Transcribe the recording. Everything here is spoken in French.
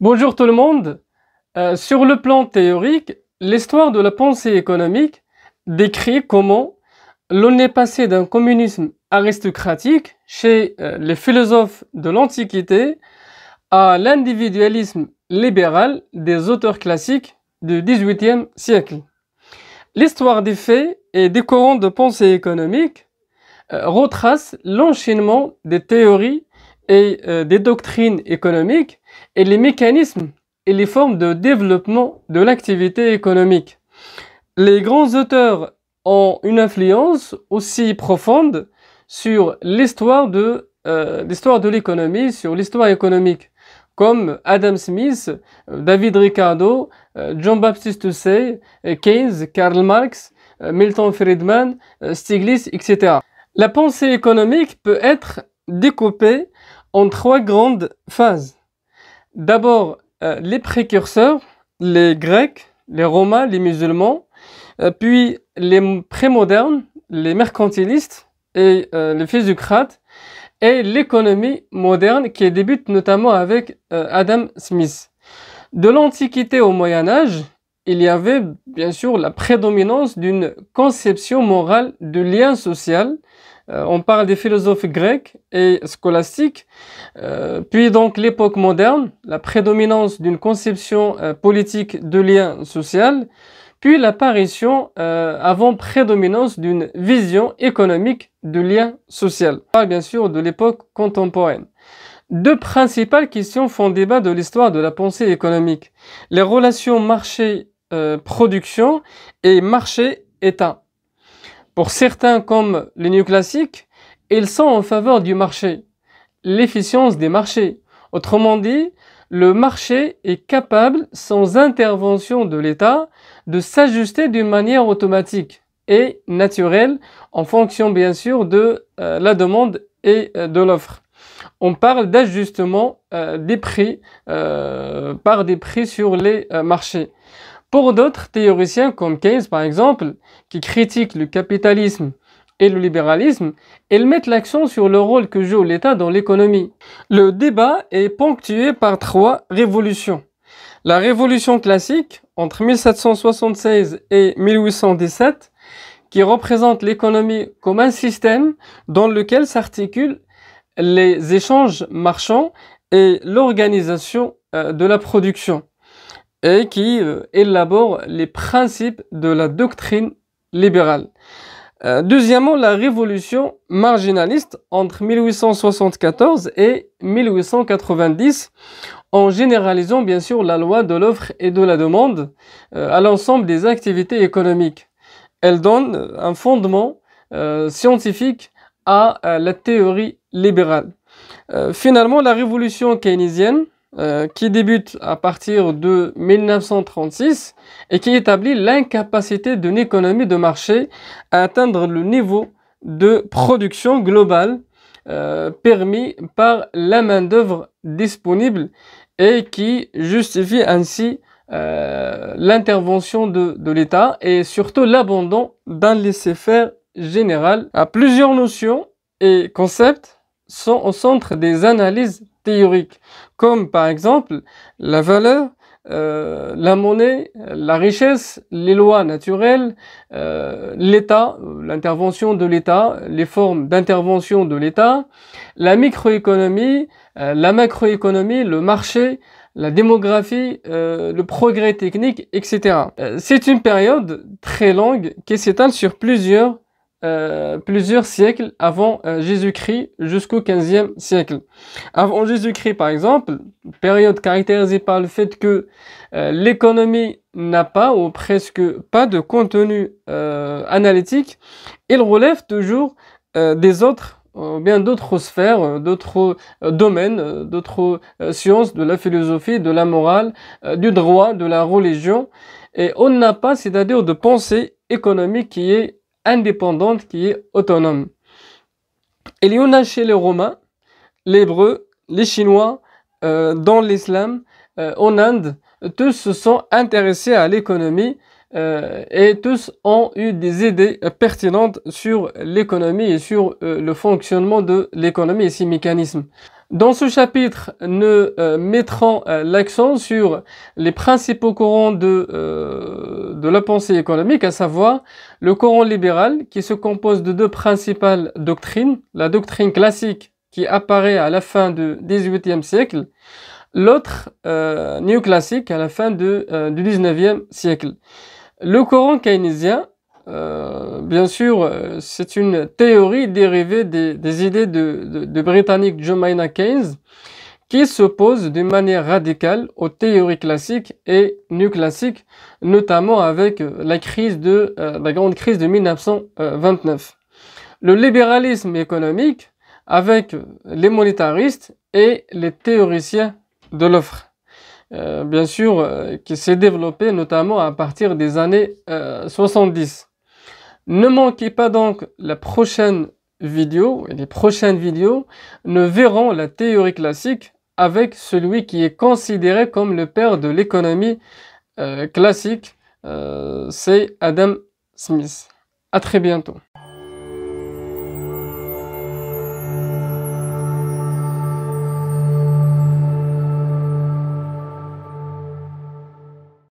Bonjour tout le monde. Euh, sur le plan théorique, l'histoire de la pensée économique décrit comment l'on est passé d'un communisme aristocratique chez euh, les philosophes de l'Antiquité à l'individualisme libéral des auteurs classiques du XVIIIe siècle. L'histoire des faits et des courants de pensée économique euh, retrace l'enchaînement des théories et euh, des doctrines économiques et les mécanismes et les formes de développement de l'activité économique. Les grands auteurs ont une influence aussi profonde sur l'histoire de euh, l'histoire de l'économie, sur l'histoire économique, comme Adam Smith, David Ricardo, euh, John Baptiste Hussey, Keynes, Karl Marx, Milton Friedman, Stiglitz, etc. La pensée économique peut être découpée en trois grandes phases. D'abord, euh, les précurseurs, les Grecs, les Romains, les musulmans, euh, puis les prémodernes, les mercantilistes et euh, les physiocrates, et l'économie moderne qui débute notamment avec Adam Smith. De l'Antiquité au Moyen Âge, il y avait bien sûr la prédominance d'une conception morale du lien social euh, on parle des philosophes grecs et scolastiques, euh, puis donc l'époque moderne, la prédominance d'une conception euh, politique de lien social, puis l'apparition avant prédominance d'une vision économique de lien social. On parle bien sûr de l'époque contemporaine. Deux principales questions font débat de l'histoire de la pensée économique. Les relations marché-production et marché-État. Pour certains comme les néoclassiques, ils sont en faveur du marché, l'efficience des marchés. Autrement dit, le marché est capable, sans intervention de l'État, de s'ajuster d'une manière automatique et naturelle, en fonction bien sûr de euh, la demande et euh, de l'offre. On parle d'ajustement euh, des prix par des prix sur les marchés. Pour d'autres théoriciens comme Keynes par exemple, qui critiquent le capitalisme et le libéralisme, ils mettent l'accent sur le rôle que joue l'État dans l'économie. Le débat est ponctué par trois révolutions. La révolution classique, entre 1776 et 1817, qui représente l'économie comme un système dans lequel s'articulent les échanges marchands et l'organisation euh, de la production et qui euh, élabore les principes de la doctrine libérale. Euh, deuxièmement, la révolution marginaliste entre 1874 et 1890, en généralisant bien sûr la loi de l'offre et de la demande euh, à l'ensemble des activités économiques. Elle donne un fondement scientifique à la théorie libérale. finalement, la révolution keynésienne euh, qui débute à partir de 1936 et qui établit l'incapacité d'une économie de marché à atteindre le niveau de production globale euh, permis par la main-d'œuvre disponible et qui justifie ainsi euh, l'intervention de, l'État et surtout l'abandon d'un laisser-faire général à plusieurs notions et concepts sont au centre des analyses comme par exemple la valeur, euh, la monnaie, la richesse, les lois naturelles, euh, l'État, l'intervention de l'État, les formes d'intervention de l'État, la microéconomie, euh, la macroéconomie, le marché, la démographie, le progrès technique, etc. C'est une période très longue qui s'étale sur plusieurs euh, plusieurs siècles avant euh, Jésus-Christ jusqu'au 15e siècle. Avant Jésus-Christ, par exemple, période caractérisée par le fait que euh, l'économie n'a pas ou presque pas de contenu analytique, il relève toujours des autres bien d'autres sphères, d'autres domaines, d'autres sciences, de la philosophie, de la morale, du droit, de la religion. Et on n'a pas, c'est-à-dire de pensée économique qui est indépendante, qui est autonome. Il y en a chez les Romains, les l'hébreu, les Chinois, euh, dans l'islam, euh, en Inde, tous se sont intéressés à l'économie euh, et tous ont eu des idées pertinentes sur l'économie et sur le fonctionnement de l'économie et ses mécanismes. Dans ce chapitre, nous euh, mettrons euh, l'accent sur les principaux courants de, euh, de la pensée économique, à savoir le courant libéral qui se compose de deux principales doctrines, la doctrine classique qui apparaît à la fin du XVIIIe siècle, l'autre néoclassique à la fin de, du XIXe siècle. Le courant keynésien euh, bien sûr, euh, c'est une théorie dérivée des, idées de, Britannique John Maynard Keynes qui s'oppose d'une manière radicale aux théories classiques et néoclassiques, notamment avec euh, la crise de la grande crise de 1929. Le libéralisme économique avec les monétaristes et les théoriciens de l'offre. bien sûr, qui s'est développé notamment à partir des années 70. Ne manquez pas donc la prochaine vidéo et les prochaines vidéos ne verrons la théorie classique avec celui qui est considéré comme le père de l'économie euh, classique, euh, c'est Adam Smith. À très bientôt.